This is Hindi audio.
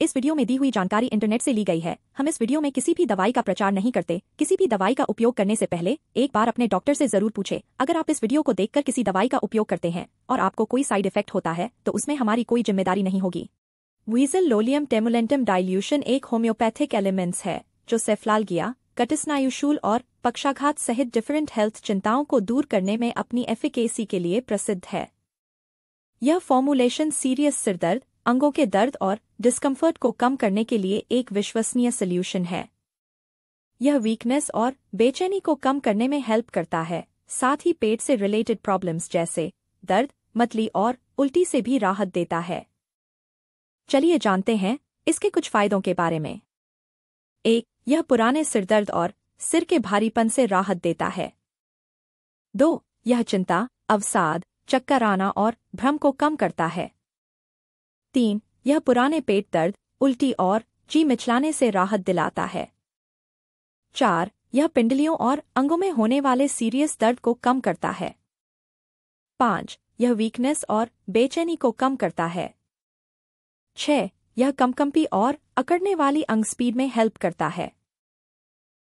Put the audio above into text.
इस वीडियो में दी हुई जानकारी इंटरनेट से ली गई है हम इस वीडियो में किसी भी दवाई का प्रचार नहीं करते किसी भी दवाई का उपयोग करने से पहले एक बार अपने डॉक्टर से जरूर पूछे अगर आप इस वीडियो को देखकर किसी दवाई का उपयोग करते हैं और आपको कोई साइड इफेक्ट होता है तो उसमें हमारी कोई जिम्मेदारी नहीं होगी वीजल लोलियम टेमुलेंटम डायल्यूशन एक होम्योपैथिक एलिमेंट्स है जो सेफ्लालगिया कटिस्नायुशूल और पक्षाघात सहित डिफरेंट हेल्थ चिंताओं को दूर करने में अपनी एफिकेसी के लिए प्रसिद्ध है यह फॉर्मुलेशन सीरियस सिरदर्द अंगों के दर्द और डिस्कम्फर्ट को कम करने के लिए एक विश्वसनीय सोल्यूशन है यह वीकनेस और बेचैनी को कम करने में हेल्प करता है साथ ही पेट से रिलेटेड प्रॉब्लम्स जैसे दर्द मतली और उल्टी से भी राहत देता है चलिए जानते हैं इसके कुछ फायदों के बारे में एक यह पुराने सिरदर्द और सिर के भारीपन से राहत देता है दो यह चिंता अवसाद चक्कर आना और भ्रम को कम करता है तीन यह पुराने पेट दर्द उल्टी और जी मिचलाने से राहत दिलाता है चार यह पिंडलियों और अंगों में होने वाले सीरियस दर्द को कम करता है पांच यह वीकनेस और बेचैनी को कम करता है छह यह कमकंपी और अकड़ने वाली अंग स्पीड में हेल्प करता है